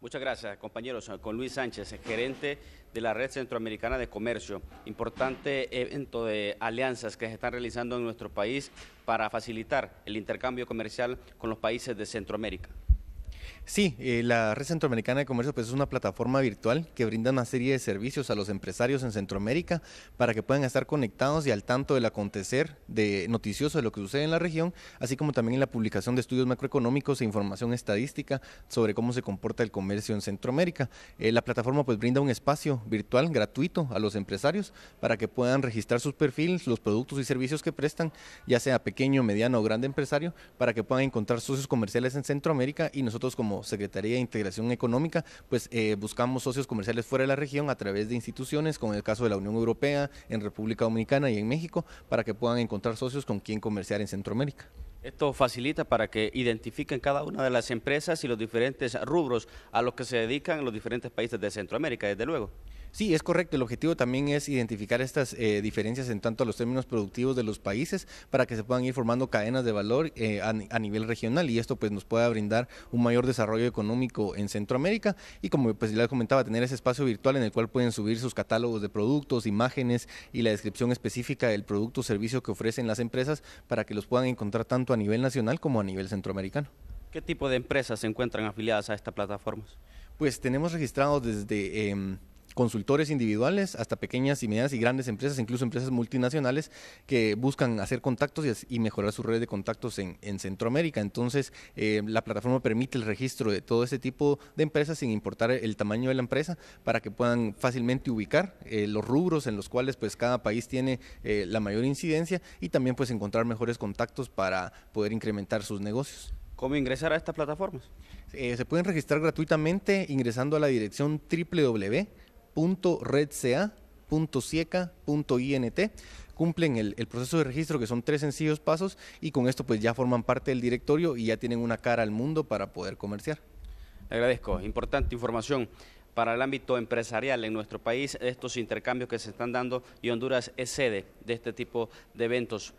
Muchas gracias, compañeros. Con Luis Sánchez, gerente de la Red Centroamericana de Comercio. Importante evento de alianzas que se están realizando en nuestro país para facilitar el intercambio comercial con los países de Centroamérica. Sí, eh, la Red Centroamericana de Comercio pues, es una plataforma virtual que brinda una serie de servicios a los empresarios en Centroamérica para que puedan estar conectados y al tanto del acontecer de noticioso de lo que sucede en la región, así como también en la publicación de estudios macroeconómicos e información estadística sobre cómo se comporta el comercio en Centroamérica. Eh, la plataforma pues, brinda un espacio virtual gratuito a los empresarios para que puedan registrar sus perfiles, los productos y servicios que prestan, ya sea pequeño, mediano o grande empresario, para que puedan encontrar socios comerciales en Centroamérica y nosotros como Secretaría de Integración Económica, pues eh, buscamos socios comerciales fuera de la región a través de instituciones, como en el caso de la Unión Europea, en República Dominicana y en México, para que puedan encontrar socios con quien comerciar en Centroamérica. Esto facilita para que identifiquen cada una de las empresas y los diferentes rubros a los que se dedican los diferentes países de Centroamérica, desde luego. Sí, es correcto. El objetivo también es identificar estas eh, diferencias en tanto a los términos productivos de los países para que se puedan ir formando cadenas de valor eh, a, nivel regional y esto pues nos pueda brindar un mayor desarrollo económico en Centroamérica y como pues ya comentaba, tener ese espacio virtual en el cual pueden subir sus catálogos de productos, imágenes y la descripción específica del producto o servicio que ofrecen las empresas para que los puedan encontrar tanto a nivel nacional como a nivel centroamericano. ¿Qué tipo de empresas se encuentran afiliadas a estas plataformas? Pues tenemos registrados desde... Em, consultores individuales hasta pequeñas y medianas y grandes empresas, incluso empresas multinacionales que buscan hacer contactos y, mejorar su red de contactos en, Centroamérica. Entonces, eh, la plataforma permite el registro de todo ese tipo de empresas sin importar el tamaño de la empresa para que puedan fácilmente ubicar eh, los rubros en los cuales pues cada país tiene eh, la mayor incidencia y también pues encontrar mejores contactos para poder incrementar sus negocios. ¿Cómo ingresar a estas plataformas? se pueden registrar gratuitamente ingresando a la dirección www www.redca.cieca.int cumplen el, proceso de registro, que son tres sencillos pasos, y con esto pues ya forman parte del directorio y ya tienen una cara al mundo para poder comerciar. agradezco, importante información. Para el ámbito empresarial en nuestro país, estos intercambios que se están dando y Honduras es sede de este tipo de eventos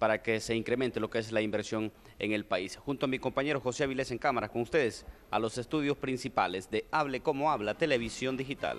para que se incremente lo que es la inversión en el país. Junto a mi compañero José Avilés en cámara, con ustedes a los estudios principales de Hable como habla, televisión digital.